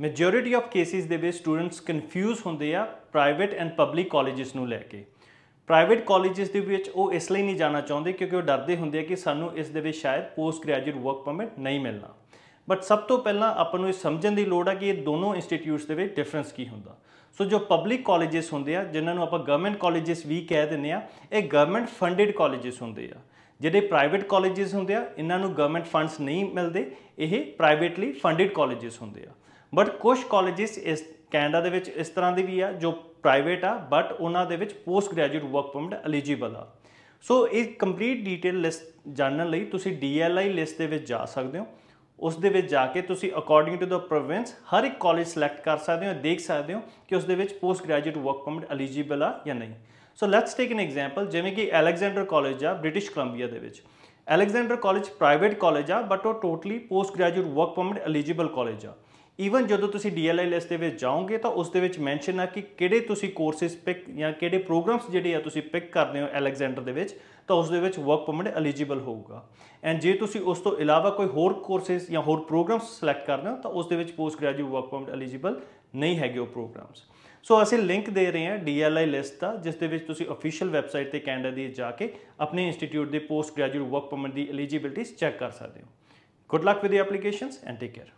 majority of cases ਦੇ ਵਿੱਚ students confuse ਹੁੰਦੇ ਆ ਪ੍ਰਾਈਵੇਟ ਐਂਡ ਪਬਲਿਕ ਕਾਲਜਸ ਨੂੰ ਲੈ ਕੇ ਪ੍ਰਾਈਵੇਟ ਕਾਲਜਸ ਦੇ ਵਿੱਚ ਉਹ ਇਸ ਲਈ ਨਹੀਂ ਜਾਣਾ ਚਾਹੁੰਦੇ ਕਿਉਂਕਿ ਉਹ ਡਰਦੇ ਹੁੰਦੇ ਆ ਕਿ ਸਾਨੂੰ ਇਸ ਦੇ ਵਿੱਚ ਸ਼ਾਇਦ ਪੋਸਟ ਗ੍ਰੈਜੂਏਟ ਵਰਕ ਪਰਮਿਟ ਨਹੀਂ ਮਿਲਣਾ ਬਟ ਸਭ ਤੋਂ ਪਹਿਲਾਂ ਆਪਾਂ ਨੂੰ ਇਹ ਸਮਝਣ ਦੀ ਲੋੜ ਆ ਕਿ ਇਹ ਦੋਨੋਂ ਇੰਸਟੀਟਿਊਟਸ ਦੇ ਵਿੱਚ ਡਿਫਰੈਂਸ ਕੀ ਹੁੰਦਾ ਸੋ ਜੋ ਪਬਲਿਕ ਕਾਲਜਸ ਹੁੰਦੇ ਆ ਜਿਨ੍ਹਾਂ ਨੂੰ ਆਪਾਂ ਗਵਰਨਮੈਂਟ ਕਾਲਜਸ ਵੀ ਕਹਿ ਦਿੰਦੇ ਆ ਇਹ ਗਵਰਨਮੈਂਟ ਫੰਡਡ ਕਾਲਜਸ ਹੁੰਦੇ ਆ ਜਿਹੜੇ ਪ੍ਰਾਈਵੇਟ ਕਾਲਜਸ ਹੁੰਦੇ ਆ ਇਹਨਾਂ ਨੂੰ ਗਵਰਨਮੈਂਟ ਫੰਡਸ ਨਹੀਂ ਮਿਲਦੇ ਇਹ ਪ੍ਰਾਈਵੇਟਲੀ ਫੰਡਡ ਕਾਲਜਸ ਹੁੰਦੇ ਆ ਬਟ ਕੁਝ ਕਾਲਜਿਸ ਇਸ ਕੈਨੇਡਾ ਦੇ ਵਿੱਚ ਇਸ ਤਰ੍ਹਾਂ ਦੇ ਵੀ ਆ ਜੋ ਪ੍ਰਾਈਵੇਟ ਆ ਬਟ ਉਹਨਾਂ ਦੇ ਵਿੱਚ post graduate work permit eligible ਆ ਸੋ ਇਹ ਕੰਪਲੀਟ ਡੀਟੇਲ ਲਿਸਟ ਜਾਣਨ ਲਈ ਤੁਸੀਂ ਡੀਐਲਆਈ ਲਿਸਟ ਦੇ ਵਿੱਚ ਜਾ ਸਕਦੇ ਹੋ ਉਸ ਦੇ ਵਿੱਚ ਜਾ ਕੇ ਤੁਸੀਂ ਅਕੋਰਡਿੰਗ ਟੂ ਦਾ ਪ੍ਰੋਵਿੰਸ ਹਰ ਇੱਕ ਕਾਲਜ ਸਿਲੈਕਟ ਕਰ ਸਕਦੇ ਹੋ ਦੇਖ ਸਕਦੇ ਹੋ ਕਿ ਉਸ ਦੇ ਵਿੱਚ post graduate work permit eligible ਆ ਜਾਂ ਨਹੀਂ so let's take N example ਜਿਵੇਂ ਕਿ ਅਲੈਗਜ਼ੈਂਡਰ ਕਾਲਜ ਆ ਬ੍ਰਿਟਿਸ਼ ਕੋਲੰਬੀਆ ਦੇ ਵਿੱਚ ਅਲੈਗਜ਼ੈਂਡਰ ਕਾਲਜ ਪ੍ਰਾਈਵੇਟ ਕਾਲਜ ਆ ਬਟ ਉਹ totally post graduate work permit eligible college ਆ ਈਵਨ ਜਦੋਂ ਤੁਸੀਂ ਡੀਐਲਆਈ ਲਿਸਟ ਦੇ ਵਿੱਚ ਜਾਓਗੇ ਤਾਂ ਉਸ ਦੇ ਵਿੱਚ ਮੈਂਸ਼ਨ ਆ ਕਿ ਕਿਹੜੇ ਤੁਸੀਂ ਕੋਰਸਸ ਪਿਕ ਜਾਂ ਕਿਹੜੇ ਪ੍ਰੋਗਰਾਮਸ ਜਿਹੜੇ ਆ ਤੁਸੀਂ ਪਿਕ ਕਰਦੇ ਹੋ ਅਲੈਗਜ਼ੈਂਡਰ ਦੇ ਵਿੱਚ ਤਾਂ ਉਸ ਦੇ ਵਿੱਚ ਵਰਕ ਪਰਮਿਟ ਐਲੀਜੀਬਲ ਹੋਊਗਾ ਐਂਡ ਜੇ ਤੁਸੀਂ ਉਸ ਤੋਂ ਇਲਾਵਾ ਕੋਈ ਹੋਰ ਕੋਰਸਸ ਜਾਂ ਹੋਰ ਪ੍ਰੋਗਰਾਮਸ ਸਿਲੈਕਟ ਕਰਦੇ ਹੋ ਤਾਂ ਉਸ ਦੇ ਵਿੱਚ post graduate work permit eligible ਨਹੀਂ ਹੈਗੇ ਉਹ ਪ੍ਰੋਗਰਾਮਸ ਸੋ ਅਸੀਂ ਲਿੰਕ ਦੇ ਰਹੇ ਹਾਂ ਡੀਐਲਆਈ ਲਿਸਟ ਦਾ ਜਿਸ ਦੇ ਵਿੱਚ ਤੁਸੀਂ ਅਫੀਸ਼ੀਅਲ ਵੈਬਸਾਈਟ ਤੇ ਕੈਨੇਡਾ ਦੀ ਜਾ ਕੇ ਆਪਣੇ ਇੰਸਟੀਚਿਊਟ ਦੇ ਪੋਸਟ ਗ੍ਰੈਜੂਏਟ ਵਰਕ ਪਰਮਿਟ ਦੀ ਐਲੀਜੀਬਿਲਟੀਜ਼ ਚੈੱਕ ਕਰ ਸਕਦੇ ਹੋ good luck with the applications and take care